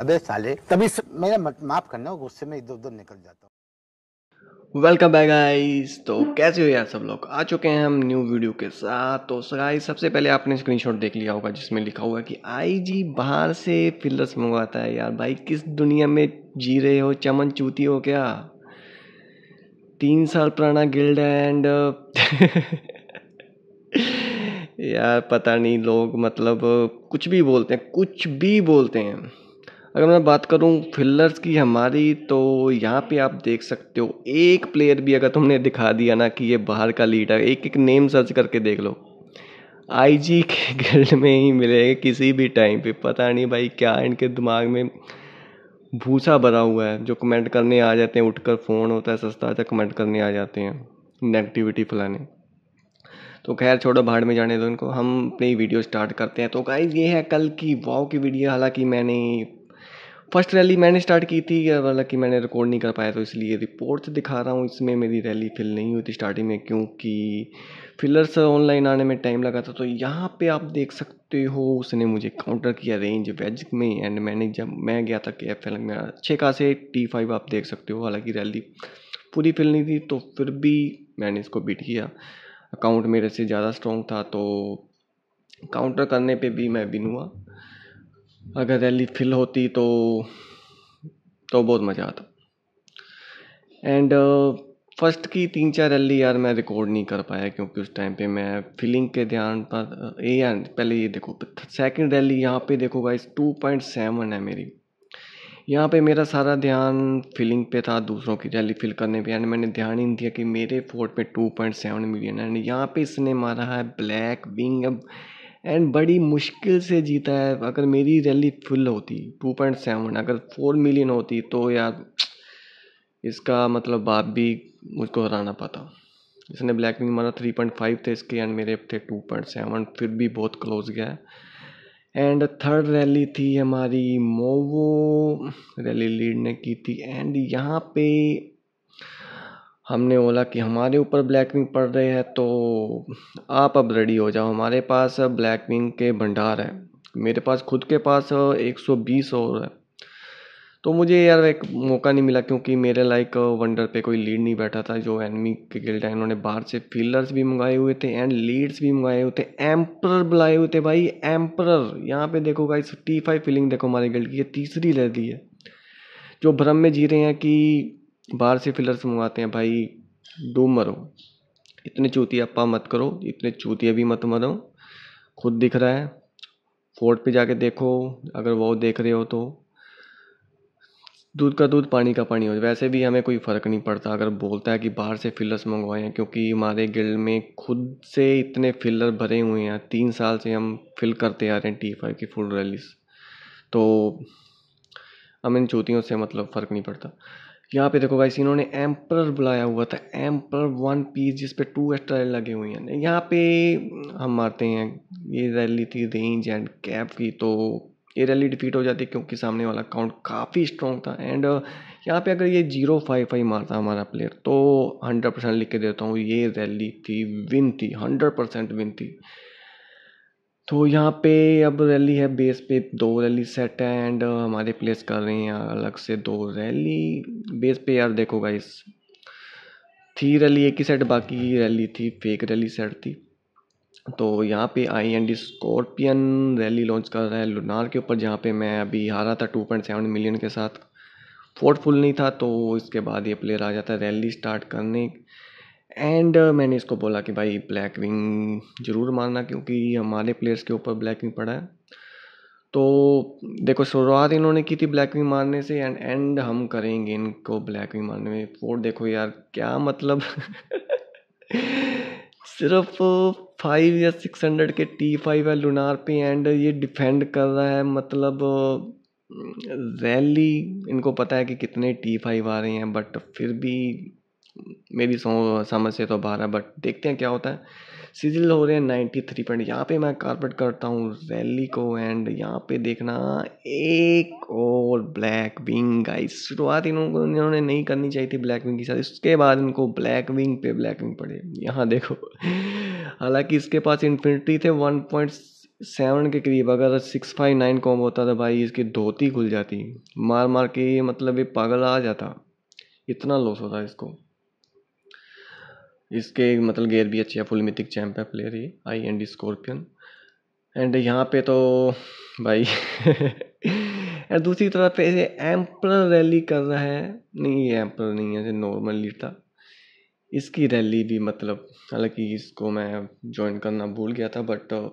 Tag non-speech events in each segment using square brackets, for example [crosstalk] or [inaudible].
अबे साले तभी स... मैं माफ करना गुस्से में इधर उधर निकल जाता हूँ वेलकम बैक गाइस तो कैसे हो यार सब लोग आ चुके हैं हम न्यू वीडियो के साथ तो गाइस सबसे पहले आपने स्क्रीनशॉट देख लिया होगा जिसमें लिखा हुआ है कि आईजी बाहर से फिलर्स मंगवाता है यार भाई किस दुनिया में जी रहे हो चमन चूती हो क्या तीन साल पुराना गिल्ड एंड [laughs] यार पता नहीं लोग मतलब कुछ भी बोलते हैं कुछ भी बोलते हैं अगर मैं बात करूँ फिलर्स की हमारी तो यहाँ पे आप देख सकते हो एक प्लेयर भी अगर तुमने दिखा दिया ना कि ये बाहर का लीडर एक एक नेम सर्च करके देख लो आईजी [laughs] के गिल्ड में ही मिलेगा किसी भी टाइम पे पता नहीं भाई क्या इनके दिमाग में भूसा भरा हुआ है जो कमेंट करने आ जाते हैं उठकर फ़ोन होता है सस्ता अच्छा कमेंट करने आ जाते हैं नेगेटिविटी फैलाने तो खैर छोड़ो भाड़ में जाने दो इनको हम अपनी वीडियो स्टार्ट करते हैं तो गाइज ये है कल की वाव की वीडियो हालांकि मैंने फर्स्ट रैली मैंने स्टार्ट की थी हालांकि मैंने रिकॉर्ड नहीं कर पाया तो इसलिए रिपोर्ट दिखा रहा हूँ इसमें मेरी रैली फिल नहीं हुई थी स्टार्टिंग में क्योंकि फिलर्स ऑनलाइन आने में टाइम लगा था तो यहाँ पे आप देख सकते हो उसने मुझे काउंटर किया रेंज वेज में एंड मैंने जब मैं गया था के एफ एल में अच्छे खासे टी फाइव आप देख सकते हो हालांकि रैली पूरी फिल नहीं थी तो फिर भी मैंने इसको बीट किया अकाउंट मेरे से ज़्यादा स्ट्रॉन्ग था तो काउंटर करने पे भी मैं बिन हुआ अगर रैली फिल होती तो तो बहुत मज़ा आता एंड फर्स्ट uh, की तीन चार रैली यार मैं रिकॉर्ड नहीं कर पाया क्योंकि उस टाइम पे मैं फीलिंग के ध्यान पर ये uh, यार पहले ये देखो सेकंड रैली यहाँ पे देखो गाइस सेवन है मेरी यहाँ पे मेरा सारा ध्यान फीलिंग पे था दूसरों की रैली फिल करने पे एंड मैंने ध्यान ही नहीं दिया कि मेरे फोर्ट पे सेवन मिलियन एंड यहाँ पे इसने मारा है ब्लैक विंग अब एंड बड़ी मुश्किल से जीता है अगर मेरी रैली फुल होती टू पॉइंट सेवन अगर फोर मिलियन होती तो यार इसका मतलब बाप भी मुझको हराना पाता इसने ब्लैक विंग मारा थ्री पॉइंट फाइव थे इसके एंड मेरे थे टू पॉइंट सेवन फिर भी बहुत क्लोज गया है एंड थर्ड रैली थी हमारी मोवो रैली लीड ने की थी एंड यहाँ पे हमने बोला कि हमारे ऊपर ब्लैकविंग पड़ रहे हैं तो आप अब रेडी हो जाओ हमारे पास ब्लैकविंग के भंडार हैं मेरे पास खुद के पास 120 और है तो मुझे यार एक मौका नहीं मिला क्योंकि मेरे लाइक वंडर पे कोई लीड नहीं बैठा था जो एनमी के गिल्ड है इन्होंने बाहर से फील्डर्स भी मंगाए हुए थे एंड लीड्स भी मंगाए हुए थे एम्पर बुलाए हुए थे भाई एम्परर यहाँ पे देखो भाई टी फाइव फीलिंग देखो हमारे गिल्ड की ये तीसरी रह दी है जो भ्रम में जी रहे हैं कि बाहर से फिलर्स मंगवाते हैं भाई डूब मरो इतने अपा मत करो इतने चूतियाँ भी मत मरो खुद दिख रहा है फोर्ट पे जाके देखो अगर वो देख रहे हो तो दूध का दूध पानी का पानी हो वैसे भी हमें कोई फ़र्क नहीं पड़ता अगर बोलता है कि बाहर से फिलर्स मंगवाए हैं क्योंकि हमारे गिल्ड में खुद से इतने फिलर भरे हुए हैं तीन साल से हम फिल करते आ रहे हैं टी फाइव की फुल रैलीस तो हमें इन चूतियों से मतलब फ़र्क नहीं पड़ता यहाँ पे देखो गाइस इन्होंने एम्पर बुलाया हुआ था एम्पर वन पीस जिस पे टू एक्स्ट्रा लगे हुए हैं यहाँ पे हम मारते हैं ये रैली थी रेंज एंड कैप की तो ये रैली डिफीट हो जाती क्योंकि सामने वाला काउंट काफ़ी स्ट्रॉन्ग था एंड uh, यहाँ पे अगर ये जीरो फाइव फाइव मारता हमारा प्लेयर तो हंड्रेड परसेंट लिख के देता हूँ ये रैली थी विन थी हंड्रेड परसेंट विन थी तो यहाँ पे अब रैली है बेस पे दो रैली सेट है एंड uh, हमारे प्लेस कर रहे हैं अलग से दो रैली बेस पे यार देखो गाइस थी रैली एक ही सेट बाकी रैली थी फेक रैली सेट थी तो यहाँ पे I and D scorpion rally launch कर रहा है लुनार के ऊपर जहाँ पे मैं अभी हारा था टू पॉइंट सेवन मिलियन के साथ फोर्टफुल नहीं था तो इसके बाद ये प्लेयर आ जाता है रैली स्टार्ट करने एंड uh, मैंने इसको बोला कि भाई ब्लैक विंग ज़रूर मारना क्योंकि हमारे प्लेयर्स के ऊपर ब्लैक विंग पड़ा है तो देखो शुरुआत इन्होंने की थी ब्लैक विंग मारने से एंड एंड हम करेंगे इनको ब्लैक विंग मारने में फोर देखो यार क्या मतलब [laughs] सिर्फ फाइव या सिक्स हंड्रेड के टी फाइव है लुनार पे एंड ये डिफेंड कर रहा है मतलब रैली इनको पता है कि कितने टी फाइव आ रहे हैं बट फिर भी मेरी सो समझ से तो बाहर है बट देखते हैं क्या होता है सिजिल हो रहे हैं नाइन्टी थ्री पॉइंट यहाँ पे मैं कारपेट करता हूँ रैली को एंड यहाँ पे देखना एक और ब्लैक विंग गाइस शुरुआत इनको इन्होंने नहीं करनी चाहिए थी ब्लैक विंग के साथ इसके बाद इनको ब्लैक विंग पे ब्लैक विंग पड़े यहाँ देखो हालांकि इसके पास इन्फिनिटी थे वन पॉइंट सेवन के करीब अगर सिक्स फाइव नाइन कॉम होता तो भाई इसकी धोती खुल जाती मार मार के मतलब ये पागल आ जाता इतना लॉस होता इसको इसके मतलब गेयर भी अच्छी है फुल मिथिक चैम्प है प्लेयर ये आई एंड स्कॉर्पियन एंड यहाँ पे तो भाई एंड [laughs] दूसरी तरफ पे ऐसे रैली कर रहा है नहीं ये एम्पल नहीं है ऐसे नॉर्मल लीटा इसकी रैली भी मतलब हालांकि इसको मैं ज्वाइन करना भूल गया था बट uh,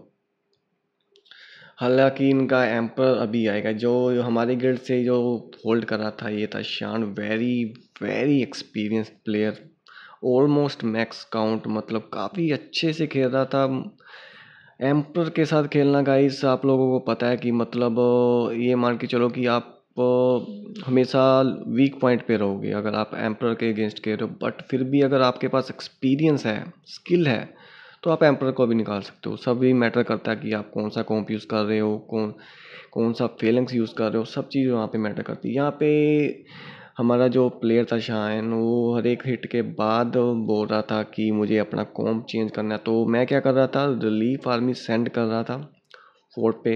हालांकि इनका एम्पर अभी आएगा जो हमारे ग्रेड से जो होल्ड कर रहा था ये था Shaan very very experience player almost max count मतलब काफ़ी अच्छे से खेल रहा था एम्पर के साथ खेलना गाइस आप लोगों को पता है कि मतलब ये मान के चलो कि आप हमेशा वीक पॉइंट पे रहोगे अगर आप एम्पर के अगेंस्ट खेल रहे हो बट फिर भी अगर आपके पास एक्सपीरियंस है स्किल है तो आप एम्पर को भी निकाल सकते हो सब भी मैटर करता है कि आप कौन सा कॉम्प यूज़ कर रहे हो कौन कौन सा फीलिंग्स यूज़ कर रहे हो सब चीज़ वहाँ पे मैटर करती है यहाँ पे हमारा जो प्लेयर था शाहन वो हर एक हिट के बाद बोल रहा था कि मुझे अपना कॉम्प चेंज करना है तो मैं क्या कर रहा था रिलीफ आर्मी सेंड कर रहा था फोर्ट पे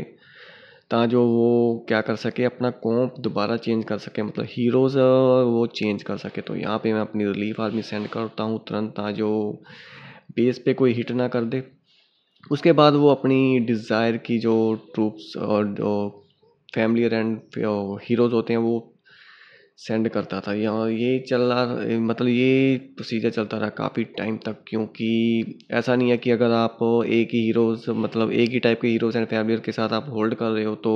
ता जो वो क्या कर सके अपना कॉम्प दोबारा चेंज कर सके मतलब हीरोज़ वो चेंज कर सके तो यहाँ पे मैं अपनी रिलीफ आर्मी सेंड करता हूँ तुरंत ता जो बेस पे कोई हिट ना कर दे उसके बाद वो अपनी डिज़ायर की जो ट्रूप्स और जो फैमिली एंड हीरोज़ होते हैं वो सेंड करता था या ये चल रहा मतलब ये प्रोसीजर चलता रहा काफ़ी टाइम तक क्योंकि ऐसा नहीं है कि अगर आप एक ही हीरोज़ मतलब एक ही टाइप के हीरोज़ एंड फैमिलियर के साथ आप होल्ड कर रहे हो तो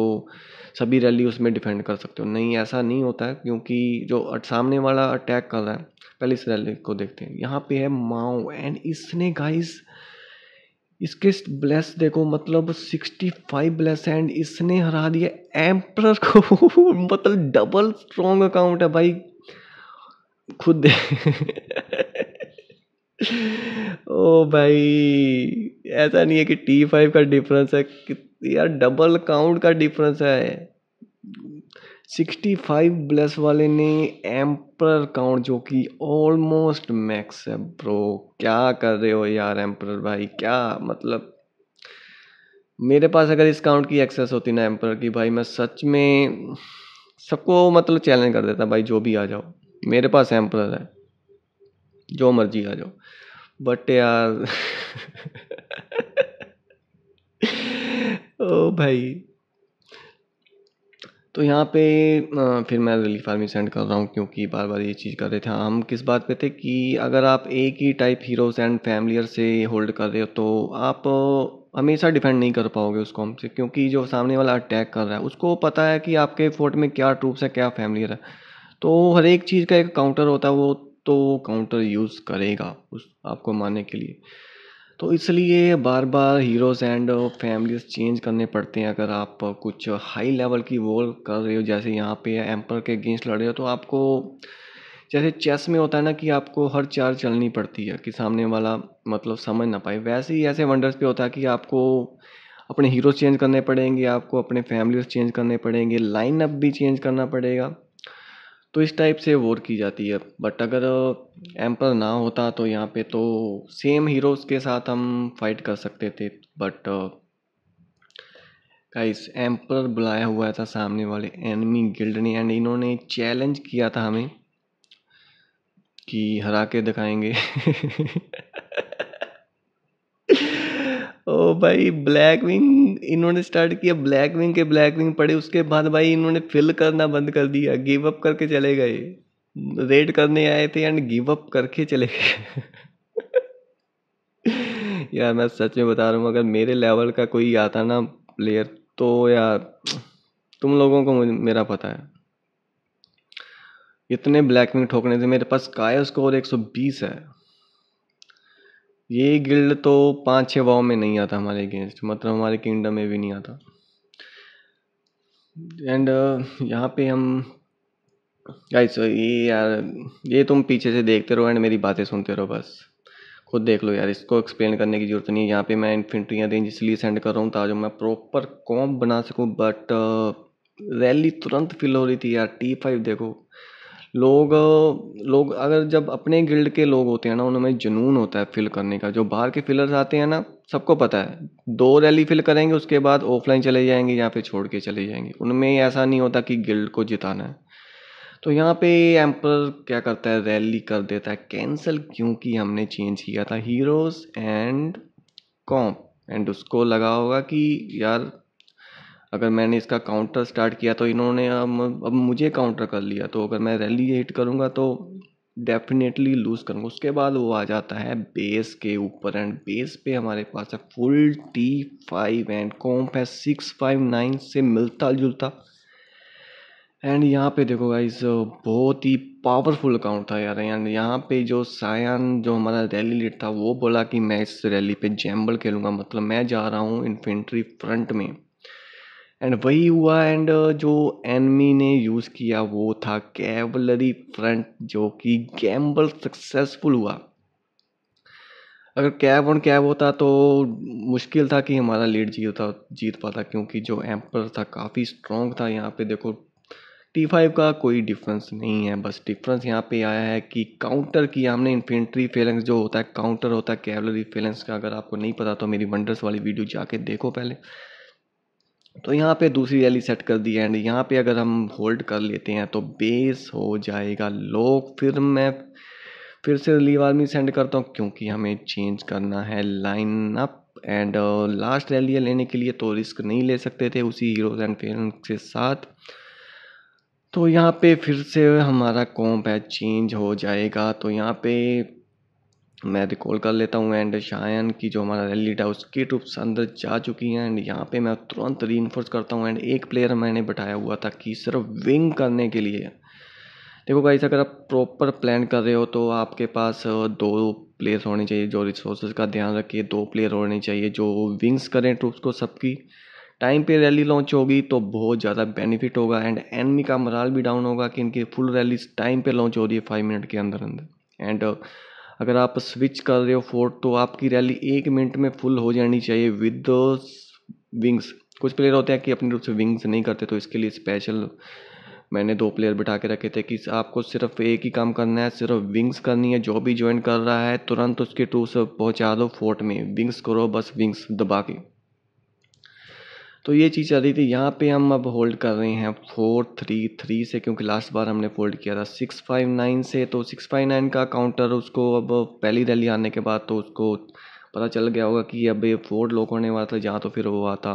सभी रैली उसमें डिफेंड कर सकते हो नहीं ऐसा नहीं होता है क्योंकि जो सामने वाला अटैक कर रहा है पहले इस रैली को देखते हैं यहाँ पे है माओ एंड इसने गाइस इसके ब्लेस देखो मतलब सिक्सटी फाइव ब्लेस एंड इसने हरा दिया एम्पर को [laughs] मतलब डबल स्ट्रॉन्ग अकाउंट है भाई खुद [laughs] ओ भाई ऐसा नहीं है कि टी फाइव का डिफरेंस है यार डबल काउंट का डिफरेंस है सिक्सटी फाइव ब्लस वाले ने एम्पर काउंट जो कि ऑलमोस्ट मैक्स है ब्रो क्या कर रहे हो यार एम्पर भाई क्या मतलब मेरे पास अगर इस काउंट की एक्सेस होती ना एम्पर की भाई मैं सच में सबको मतलब चैलेंज कर देता भाई जो भी आ जाओ मेरे पास एम्पर है जो मर्जी आ जाओ बट यार [laughs] ओ भाई तो यहाँ पे फिर मैं रिलीफ आर्मी सेंड कर रहा हूँ क्योंकि बार बार ये चीज़ कर रहे थे हम किस बात पे थे कि अगर आप एक ही टाइप हीरोज़ एंड फैमिलियर से होल्ड कर रहे हो तो आप हमेशा डिफेंड नहीं कर पाओगे उस कॉम से क्योंकि जो सामने वाला अटैक कर रहा है उसको पता है कि आपके फोर्ट में क्या ट्रूप्स है क्या फैमिलियर है तो हर एक चीज़ का एक काउंटर होता है वो तो काउंटर यूज़ करेगा उस आपको मानने के लिए तो इसलिए बार बार हीरोज़ एंड फैमिलीज़ चेंज करने पड़ते हैं अगर आप कुछ हाई लेवल की वॉर कर रहे हो जैसे यहाँ पे एम्पर के अगेंस्ट लड़ रहे हो तो आपको जैसे चेस में होता है ना कि आपको हर चार चलनी पड़ती है कि सामने वाला मतलब समझ ना पाए वैसे ही ऐसे वंडर्स पे होता है कि आपको अपने हीरोज़ चेंज करने पड़ेंगे आपको अपने फैमिलीज चेंज करने पड़ेंगे लाइनअप भी चेंज करना पड़ेगा तो इस टाइप से वॉर की जाती है बट अगर एम्पर ना होता तो यहाँ पे तो सेम हीरोज़ के साथ हम फाइट कर सकते थे बट गाइस एम्पर बुलाया हुआ था सामने वाले एनिमी गिल्ड ने एंड इन्होंने चैलेंज किया था हमें कि हरा के दिखाएंगे [laughs] ओ भाई ब्लैक विंग इन्होंने स्टार्ट किया ब्लैक विंग के ब्लैक विंग पड़े उसके बाद भाई इन्होंने फिल करना बंद कर दिया गिव अप करके चले गए रेड करने आए थे एंड गिव अप करके चले गए यार मैं सच में बता रहा हूँ अगर मेरे लेवल का कोई आता ना प्लेयर तो यार तुम लोगों को मेरा पता है इतने ब्लैक विंग ठोकने थे मेरे पास काया स्कोर बीस है ये गिल्ड तो पाँच छः वाव में नहीं आता हमारे अगेंस्ट मतलब हमारे किंगडम में भी नहीं आता एंड यहाँ पे हम गाइस ये यार ये तुम पीछे से देखते रहो एंड मेरी बातें सुनते रहो बस खुद देख लो यार इसको एक्सप्लेन करने की ज़रूरत नहीं है यहाँ पे मैं इन्फेंट्रियाँ रेंज इसलिए सेंड कर रहा हूँ ताजो मैं प्रॉपर कॉम बना सकूँ बट रैली तुरंत फिल हो रही थी यार टी फाइव देखो लोग लोग अगर जब अपने गिल्ड के लोग होते हैं ना उनमें जुनून होता है फिल करने का जो बाहर के फिलर्स आते हैं ना सबको पता है दो रैली फिल करेंगे उसके बाद ऑफलाइन चले जाएंगे यहाँ पे छोड़ के चले जाएंगे उनमें ऐसा नहीं होता कि गिल्ड को जिताना है तो यहाँ पे एम्पर क्या करता है रैली कर देता है कैंसिल क्योंकि हमने चेंज किया था हीरोज़ एंड कॉम एंड उसको लगा होगा कि यार अगर मैंने इसका काउंटर स्टार्ट किया तो इन्होंने अब अब मुझे काउंटर कर लिया तो अगर मैं रैली हिट करूँगा तो डेफिनेटली लूज़ करूँगा उसके बाद वो आ जाता है बेस के ऊपर एंड बेस पे हमारे पास है full T five and comp है सिक्स फाइव नाइन से मिलता जुलता एंड यहाँ पे देखो गाइज बहुत ही पावरफुल अकाउंट था यार एंड यहाँ पे जो सायान जो हमारा रैली लीड था वो बोला कि मैं इस रैली पे जैम्बल खेलूँगा मतलब मैं जा रहा हूँ इन्फेंट्री फ्रंट में एंड वही हुआ एंड uh, जो एनमी ने यूज़ किया वो था कैवलरी फ्रंट जो कि गैम्बल सक्सेसफुल हुआ अगर कैब ऑन कैब होता तो मुश्किल था कि हमारा लीड जीता जीत पाता क्योंकि जो एम्पर था काफ़ी स्ट्रॉन्ग था यहाँ पे देखो टी फाइव का कोई डिफरेंस नहीं है बस डिफरेंस यहाँ पे आया है कि काउंटर की हमने इन्फेंट्री फेलेंस जो होता है काउंटर होता है कैवलरी फेलेंस का अगर आपको नहीं पता तो मेरी वंडर्स वाली वीडियो जाके देखो पहले तो यहाँ पे दूसरी रैली सेट कर दी एंड यहाँ पे अगर हम होल्ड कर लेते हैं तो बेस हो जाएगा लोग फिर मैं फिर से रिलीव आर्मी सेंड करता हूँ क्योंकि हमें चेंज करना है line up and last rally लेने के लिए तो रिस्क नहीं ले सकते थे उसी हीरोज एंड फिर के साथ तो यहाँ पे फिर से हमारा कॉम्प है चेंज हो जाएगा तो यहाँ पे मैं रिकॉल कर लेता हूँ एंड शायन की जो हमारा रैली था उसकी ट्रुप्स अंदर जा चुकी हैं एंड यहाँ पे मैं तुरंत री करता हूँ एंड एक प्लेयर मैंने बैठाया हुआ था कि सिर्फ विंग करने के लिए देखो गाइस अगर आप प्रॉपर प्लान कर रहे हो तो आपके पास दो प्लेयर होने चाहिए जो रिसोर्सेज का ध्यान रखिए दो प्लेयर होने चाहिए जो विंग्स करें ट्रुप्स को सबकी टाइम पे रैली लॉन्च होगी तो बहुत ज़्यादा बेनिफिट होगा एंड एनमी का मराल भी डाउन होगा कि इनकी फुल रैली टाइम पे लॉन्च हो रही है फाइव मिनट के अंदर अंदर एंड अगर आप स्विच कर रहे हो फोर्ट तो आपकी रैली एक मिनट में फुल हो जानी चाहिए विद विंग्स कुछ प्लेयर होते हैं कि अपने रूप से विंग्स नहीं करते तो इसके लिए स्पेशल मैंने दो प्लेयर बिठा के रखे थे कि आपको सिर्फ एक ही काम करना है सिर्फ विंग्स करनी है जो भी ज्वाइन कर रहा है तुरंत उसके टू से पहुंचा दो फोर्ट में विंग्स करो बस विंग्स दबा के तो ये चीज़ चल रही थी यहाँ पे हम अब होल्ड कर रहे हैं फोर थ्री थ्री से क्योंकि लास्ट बार हमने फोल्ड किया था सिक्स फाइव नाइन से तो सिक्स फाइव नाइन का काउंटर उसको अब पहली रैली आने के बाद तो उसको पता चल गया होगा कि अब ये फोर लॉक होने वाला था जहाँ तो फिर वो आता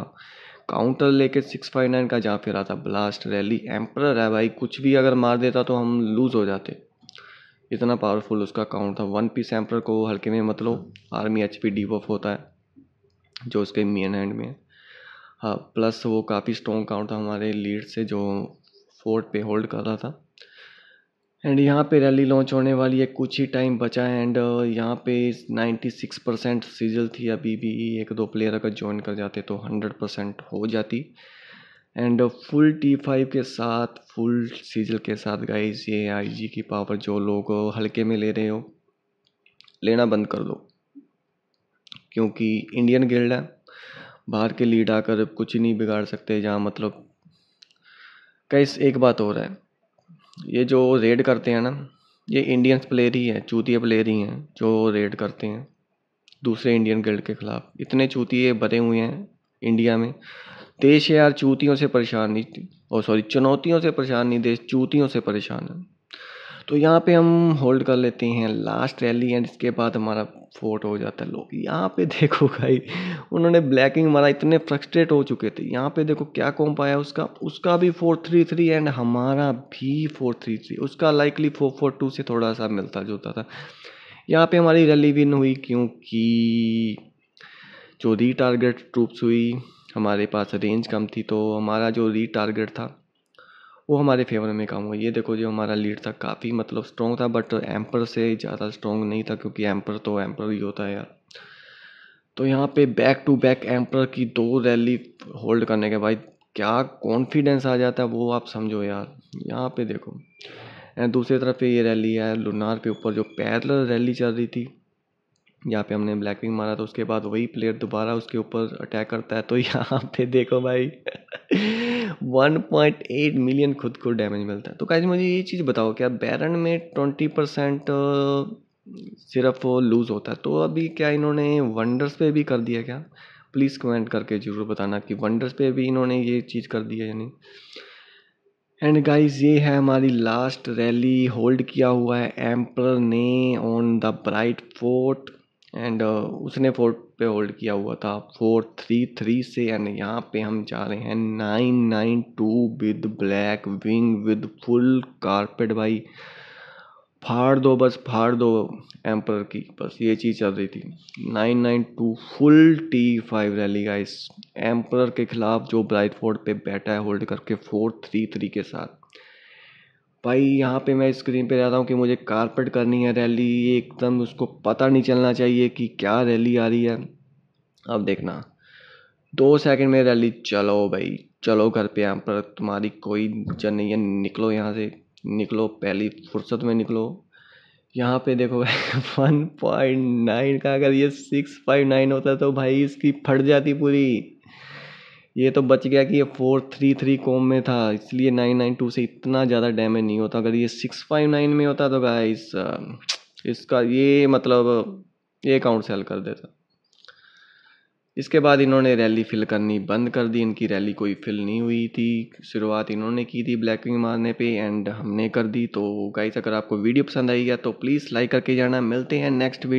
काउंटर लेके सिक्स फाइव नाइन का जहाँ फिर आता ब्लास्ट रैली एम्पर है भाई कुछ भी अगर मार देता तो हम लूज़ हो जाते इतना पावरफुल उसका काउंट था वन पीस एम्पर को हल्के में मतलब आर्मी एच पी डी होता है जो उसके मेन हैंड में है हाँ प्लस वो काफ़ी स्ट्रॉन्ग काउंट था हमारे लीड से जो फोर्थ पे होल्ड कर रहा था एंड यहाँ पे रैली लॉन्च होने वाली है कुछ ही टाइम बचा है एंड uh, यहाँ पे नाइन्टी सिक्स परसेंट सीजल थी अभी भी एक दो प्लेयर अगर ज्वाइन कर जाते तो हंड्रेड परसेंट हो जाती एंड फुल टी फाइव के साथ फुल सीजल के साथ गाइस ये आईजी की पावर जो लोग uh, हल्के में ले रहे हो लेना बंद कर दो क्योंकि इंडियन गिल्ड है बाहर के लीड आकर कुछ ही नहीं बिगाड़ सकते जहाँ मतलब कई एक बात और है ये जो रेड करते हैं ना ये इंडियंस प्लेयर ही है चूतिए प्लेयर ही हैं जो रेड करते हैं दूसरे इंडियन गिल्ड के खिलाफ इतने चूतिए भरे हुए हैं इंडिया में देश यार चूतियों से परेशान नहीं और सॉरी चुनौतियों से परेशान नहीं देश चूतियों से परेशान है तो यहाँ पे हम होल्ड कर लेते हैं लास्ट रैली एंड इसके बाद हमारा फोर्ट हो जाता है लोग यहाँ पे देखो भाई उन्होंने ब्लैकिंग मारा इतने फ्रस्ट्रेट हो चुके थे यहाँ पे देखो क्या कॉम्प आया उसका उसका भी फोर थ्री थ्री एंड हमारा भी फोर थ्री थ्री उसका लाइकली फोर फोर टू से थोड़ा सा मिलता जुलता था यहाँ पे हमारी रैली विन हुई क्योंकि जो री टारगेट ट्रूप्स हुई हमारे पास रेंज कम थी तो हमारा जो री टारगेट था वो हमारे फेवर में काम हुआ ये देखो जो हमारा लीड था काफ़ी मतलब स्ट्रॉन्ग था बट एम्पर से ज़्यादा स्ट्रॉन्ग नहीं था क्योंकि एम्पर तो एम्पर ही होता है यार तो यहाँ पे बैक टू बैक एम्पर की दो रैली होल्ड करने के भाई क्या कॉन्फिडेंस आ जाता है वो आप समझो यार यहाँ पे देखो दूसरी तरफ पे ये रैली है लुनार के ऊपर जो पैरल रैली चल रही थी यहाँ पे हमने ब्लैक विंग मारा तो उसके बाद वही प्लेयर दोबारा उसके ऊपर अटैक करता है तो यहाँ पे देखो भाई 1.8 मिलियन खुद को डैमेज मिलता है तो काज मुझे ये चीज़ बताओ क्या बैरन में 20 परसेंट सिर्फ लूज़ होता है तो अभी क्या इन्होंने वंडर्स पे भी कर दिया क्या प्लीज़ कमेंट करके ज़रूर बताना कि वंडर्स पे भी इन्होंने ये चीज़ कर दिया यानी या नहीं एंड गाइस ये है हमारी लास्ट रैली होल्ड किया हुआ है एम्पर ने on the bright fort and uh, उसने फोर्थ पे होल्ड किया हुआ था फोर थ्री थ्री से एंड यहाँ पे हम जा रहे हैं nine nine two with black wing with full carpet भाई फाड़ दो बस फाड़ दो एम्पर की बस ये चीज़ चल रही थी nine nine two full T five rally guys एम्पर के खिलाफ जो ब्राइट फोर्ड पे बैठा है होल्ड करके फोर थ्री थ्री के साथ भाई यहाँ पे मैं स्क्रीन पे रहता हूँ कि मुझे कारपेट करनी है रैली ये एकदम उसको पता नहीं चलना चाहिए कि क्या रैली आ रही है अब देखना दो सेकंड में रैली चलो भाई चलो घर पे यहाँ पर तुम्हारी कोई जन नहीं है निकलो यहाँ से निकलो पहली फुर्सत में निकलो यहाँ पे देखो भाई वन पॉइंट नाइन का अगर ये सिक्स फाइव नाइन होता तो भाई इसकी फट जाती पूरी ये तो बच गया कि ये फोर थ्री थ्री कॉम में था इसलिए नाइन नाइन टू से इतना ज़्यादा डैमेज नहीं होता अगर ये सिक्स फाइव नाइन में होता तो गाइस इसका ये मतलब ये अकाउंट सेल कर देता इसके बाद इन्होंने रैली फिल करनी बंद कर दी इनकी रैली कोई फिल नहीं हुई थी शुरुआत इन्होंने की थी ब्लैक विंग मारने पे एंड हमने कर दी तो गाइस अगर आपको वीडियो पसंद आई है तो प्लीज़ लाइक करके जाना मिलते हैं नेक्स्ट वीडियो